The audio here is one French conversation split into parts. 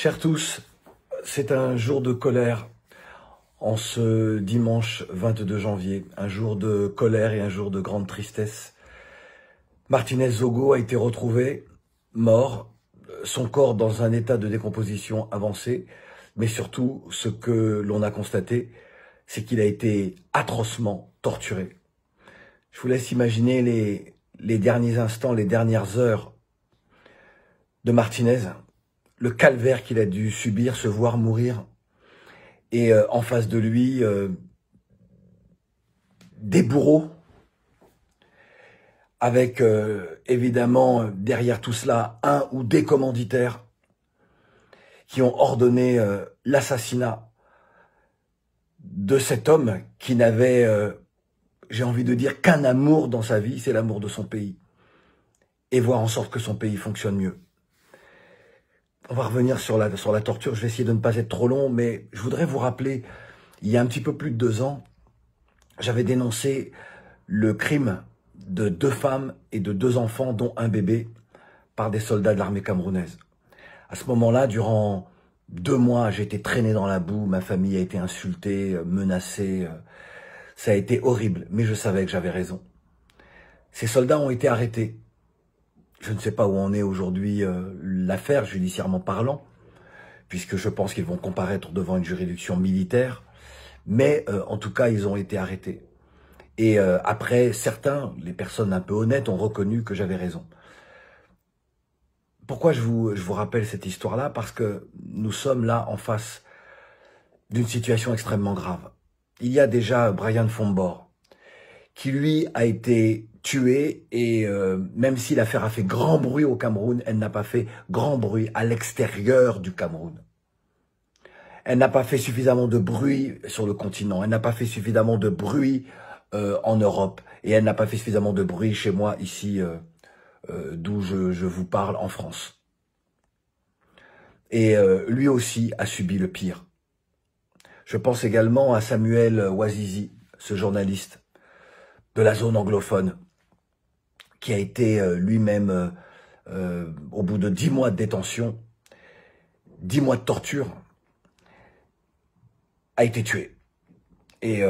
Chers tous, c'est un jour de colère en ce dimanche 22 janvier, un jour de colère et un jour de grande tristesse. Martinez Zogo a été retrouvé mort, son corps dans un état de décomposition avancé. mais surtout ce que l'on a constaté, c'est qu'il a été atrocement torturé. Je vous laisse imaginer les derniers instants, les dernières heures de Martinez le calvaire qu'il a dû subir, se voir mourir, et euh, en face de lui, euh, des bourreaux, avec euh, évidemment derrière tout cela un ou des commanditaires qui ont ordonné l'assassinat de cet homme qui n'avait, j'ai envie de dire, qu'un amour dans sa vie, c'est l'amour de son pays, et voir en sorte que son pays fonctionne mieux on va revenir sur la, sur la torture. Je vais essayer de ne pas être trop long, mais je voudrais vous rappeler, il y a un petit peu plus de deux ans, j'avais dénoncé le crime de deux femmes et de deux enfants, dont un bébé, par des soldats de l'armée camerounaise. À ce moment-là, durant deux mois, j'ai été traîné dans la boue, ma famille a été insultée, menacée. Euh, ça a été horrible, mais je savais que j'avais raison. Ces soldats ont été arrêtés je ne sais pas où en est aujourd'hui euh, l'affaire judiciairement parlant, puisque je pense qu'ils vont comparaître devant une juridiction militaire, mais euh, en tout cas, ils ont été arrêtés. Et euh, après, certains, les personnes un peu honnêtes, ont reconnu que j'avais raison. Pourquoi je vous, je vous rappelle cette histoire-là Parce que nous sommes là en face d'une situation extrêmement grave. Il y a déjà Brian Fombor, qui lui a été Tué et euh, même si l'affaire a fait grand bruit au Cameroun, elle n'a pas fait grand bruit à l'extérieur du Cameroun. Elle n'a pas fait suffisamment de bruit sur le continent, elle n'a pas fait suffisamment de bruit euh, en Europe et elle n'a pas fait suffisamment de bruit chez moi ici euh, d'où je, vous parle en France. Et lui aussi a subi le pire. Je pense également à Samuel Wazizi, ce journaliste de la zone anglophone, qui a été euh, lui-même euh, euh, au bout de dix mois de détention, dix mois de torture, a été tué. Et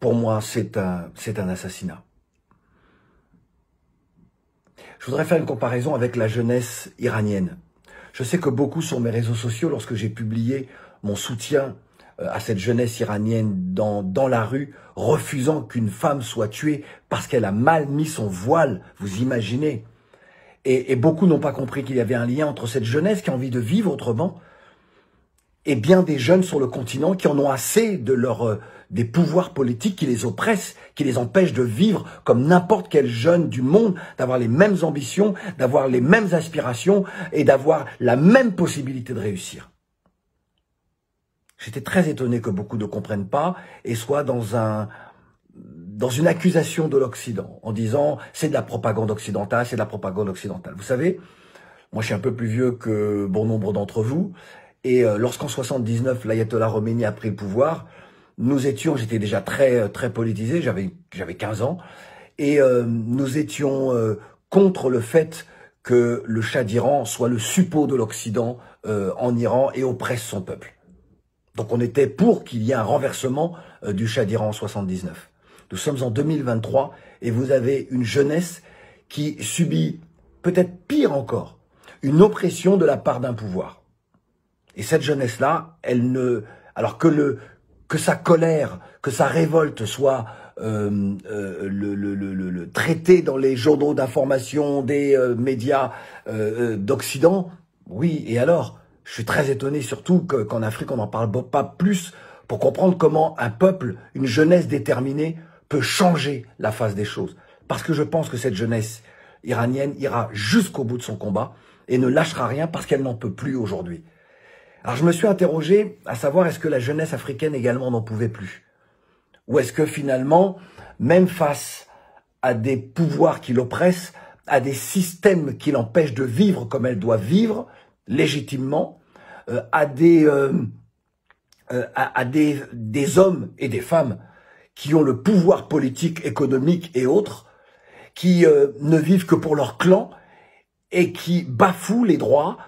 pour moi, c'est un, c'est un assassinat. Je voudrais faire une comparaison avec la jeunesse iranienne. Je sais que beaucoup sur mes réseaux sociaux, lorsque j'ai publié mon soutien euh, à cette jeunesse iranienne dans, dans la rue, refusant qu'une femme soit tuée parce qu'elle a mal mis son voile, vous imaginez et, beaucoup n'ont pas compris qu'il y avait un lien entre cette jeunesse qui a envie de vivre autrement et bien des jeunes sur le continent qui en ont assez de leur euh, des pouvoirs politiques qui les oppressent, qui les empêchent de vivre comme n'importe quel jeune du monde, d'avoir les mêmes ambitions, d'avoir les mêmes aspirations et d'avoir la même possibilité de réussir. J'étais très étonné que beaucoup ne comprennent pas et soient dans un dans une accusation de l'Occident en disant c'est de la propagande occidentale, c'est de la propagande occidentale. Vous savez, moi je suis un peu plus vieux que bon nombre d'entre vous et euh, lorsqu'en 79 l'ayatollah Khomeini a pris le pouvoir, nous étions, j'étais déjà très euh, très politisé, j'avais j'avais 15 ans et euh, nous étions contre le fait que le Shah d'Iran soit le suppôt de l'Occident en Iran et oppresse son peuple. Donc on était pour qu'il y ait un renversement euh, du Shah d'Iran en 79. Nous sommes en 2023 et vous avez une jeunesse qui subit, peut-être pire encore, une oppression de la part d'un pouvoir. Et cette jeunesse-là, elle ne, alors que le, que sa colère, que sa révolte soit euh, euh le, traité dans les journaux d'information des euh, médias d'Occident, oui, et alors je suis très étonné surtout qu'en Afrique, on n'en parle pas plus pour comprendre comment un peuple, une jeunesse déterminée, peut changer la face des choses. Parce que je pense que cette jeunesse iranienne ira jusqu'au bout de son combat et ne lâchera rien parce qu'elle n'en peut plus aujourd'hui. Alors je me suis interrogé à savoir est-ce que la jeunesse africaine également n'en pouvait plus Ou est-ce que finalement, même face à des pouvoirs qui l'oppressent, à des systèmes qui l'empêchent de vivre comme elle doit vivre, légitimement, euh, à des euh, euh, à, des, des hommes et des femmes qui ont le pouvoir politique, économique et autres, qui ne vivent que pour leur clan et qui bafouent les droits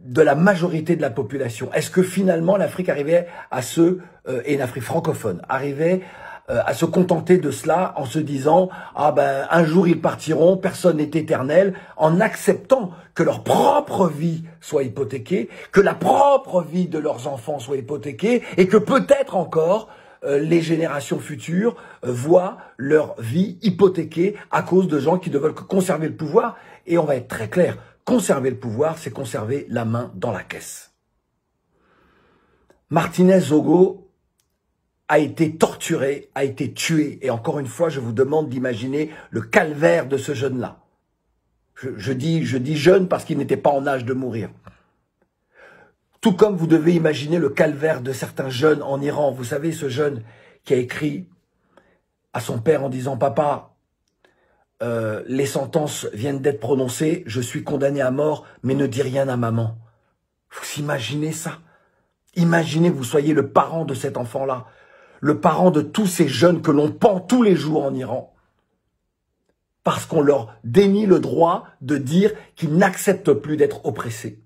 de la majorité de la population. Est-ce que finalement l'Afrique arrivait à ce, et l'Afrique francophone, arrivait euh, à se contenter de cela en se disant ah ben un jour ils partiront, personne n'est éternel, en acceptant que leur propre vie soit hypothéquée, que la propre vie de leurs enfants soit hypothéquée et que peut-être encore euh, les générations futures euh, voient leur vie hypothéquée à cause de gens qui ne veulent que conserver le pouvoir et on va être très clair, conserver le pouvoir, c'est conserver la main dans la caisse. Martinez Zogo a été torturé, a été tué. Et encore une fois, je vous demande d'imaginer le calvaire de ce jeune-là. Je, dis, je dis jeune parce qu'il n'était pas en âge de mourir. Tout comme vous devez imaginer le calvaire de certains jeunes en Iran. Vous savez, ce jeune qui a écrit à son père en disant « Papa, euh, les sentences viennent d'être prononcées, je suis condamné à mort, mais ne dis rien à maman. » Vous imaginez ça Imaginez que vous soyez le parent de cet enfant-là le parent de tous ces jeunes que l'on pend tous les jours en Iran, parce qu'on leur dénie le droit de dire qu'ils n'acceptent plus d'être oppressés.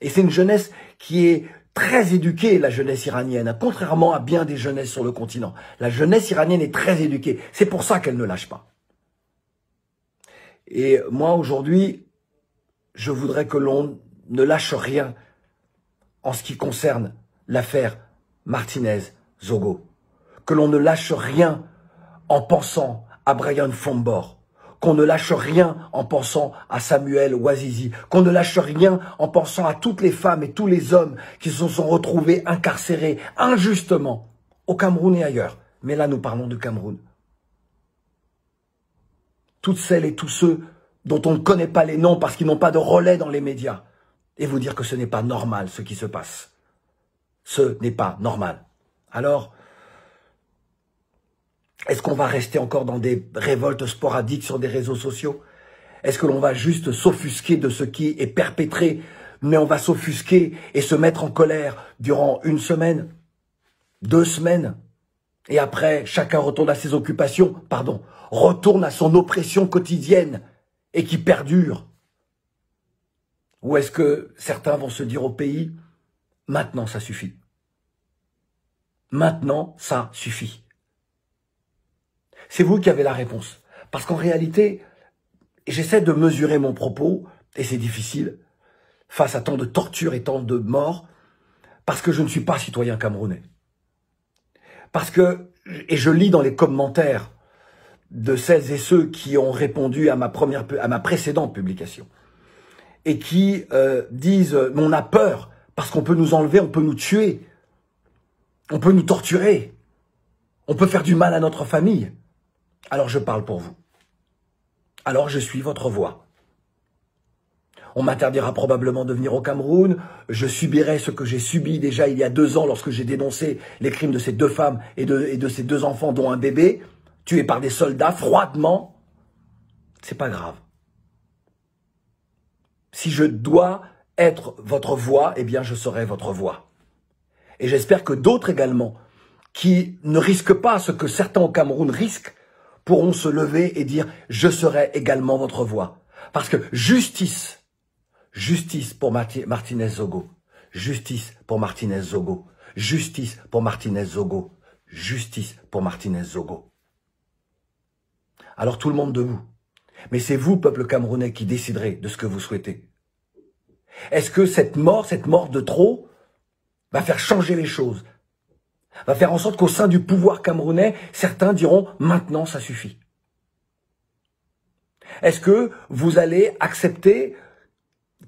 Et c'est une jeunesse qui est très éduquée, la jeunesse iranienne, contrairement à bien des jeunesses sur le continent. La jeunesse iranienne est très éduquée. C'est pour ça qu'elle ne lâche pas. Et moi, aujourd'hui, je voudrais que l'on ne lâche rien en ce qui concerne l'affaire Martinez-Zogo que l'on ne lâche rien en pensant à Brian Fombor, qu'on ne lâche rien en pensant à Samuel Wazizi, qu'on ne lâche rien en pensant à toutes les femmes et tous les hommes qui se sont retrouvés incarcérés injustement au Cameroun et ailleurs. Mais là, nous parlons du Cameroun. Toutes celles et tous ceux dont on ne connaît pas les noms parce qu'ils n'ont pas de relais dans les médias, et vous dire que ce n'est pas normal ce qui se passe. Ce n'est pas normal. Alors, est-ce qu'on va rester encore dans des révoltes sporadiques sur des réseaux sociaux Est-ce que l'on va juste s'offusquer de ce qui est perpétré, mais on va s'offusquer et se mettre en colère durant une semaine, deux semaines et après, chacun retourne à ses occupations, pardon, retourne à son oppression quotidienne et qui perdure. Ou est-ce que certains vont se dire au pays, maintenant ça suffit. Maintenant ça suffit. C'est vous qui avez la réponse. Parce qu'en réalité, j'essaie de mesurer mon propos, et c'est difficile, face à tant de tortures et tant de morts, parce que je ne suis pas citoyen camerounais. Parce que, et je lis dans les commentaires de celles et ceux qui ont répondu à ma première, à ma précédente publication, et qui euh, disent euh, on a peur parce qu'on peut nous enlever, on peut nous tuer, on peut nous torturer, on peut faire du mal à notre famille. Alors je parle pour vous. Alors je suis votre voix. On m'interdira probablement de venir au Cameroun. Je subirai ce que j'ai subi déjà il y a deux ans lorsque j'ai dénoncé les crimes de ces deux femmes et de, ces deux enfants, dont un bébé, tué par des soldats froidement. C'est pas grave. Si je dois être votre voix, eh bien je serai votre voix. Et j'espère que d'autres également, qui ne risquent pas ce que certains au Cameroun risquent, pourront se lever et dire ⁇ Je serai également votre voix ⁇ Parce que justice, justice pour Martinez Zogo, justice pour Martinez Zogo, justice pour Martinez Zogo, justice pour Martinez Zogo. Alors tout le monde debout. Mais c'est vous, peuple camerounais, qui déciderez de ce que vous souhaitez. Est-ce que cette mort, cette mort de trop, va faire changer les choses va faire en sorte qu'au sein du pouvoir camerounais, certains diront maintenant ça suffit. Est-ce que vous allez accepter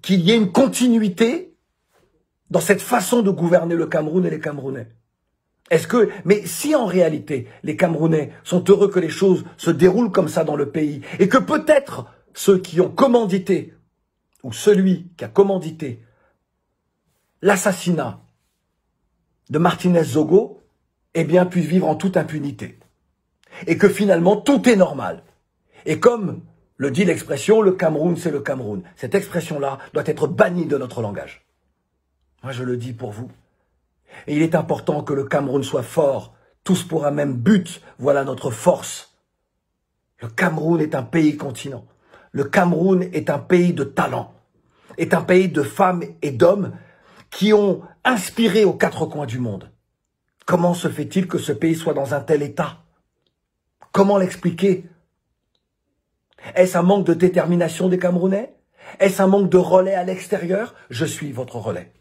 qu'il y ait une continuité dans cette façon de gouverner le Cameroun et les Camerounais Est-ce que mais si en réalité les Camerounais sont heureux que les choses se déroulent comme ça dans le pays et que peut-être ceux qui ont commandité ou celui qui a commandité l'assassinat de Martinez Zogo eh bien, puissent vivre en toute impunité. Et que finalement, tout est normal. Et comme le dit l'expression, le Cameroun, c'est le Cameroun. Cette expression-là doit être bannie de notre langage. Moi, je le dis pour vous. Et il est important que le Cameroun soit fort, tous pour un même but. Voilà notre force. Le Cameroun est un pays continent. Le Cameroun est un pays de talent, est un pays de femmes et d'hommes qui ont inspiré aux quatre coins du monde. Comment se fait-il que ce pays soit dans un tel état Comment l'expliquer Est-ce un manque de détermination des Camerounais Est-ce un manque de relais à l'extérieur Je suis votre relais.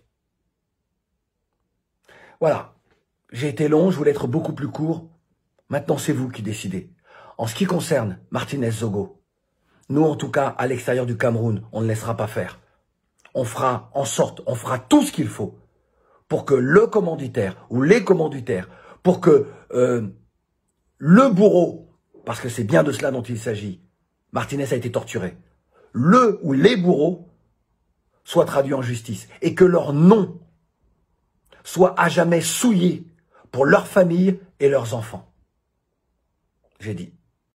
Voilà, j'ai été long, je voulais être beaucoup plus court. Maintenant, c'est vous qui décidez. En ce qui concerne Martinez Zogo, nous, en tout cas, à l'extérieur du Cameroun, on ne laissera pas faire. On fera en sorte, on fera tout ce qu'il faut pour que le commanditaire ou les commanditaires, pour que euh, le bourreau, parce que c'est bien de cela dont il s'agit, Martinez a été torturé, le ou les bourreaux soient traduits en justice et que leur nom soit à jamais souillé pour leur famille et leurs enfants. J'ai dit,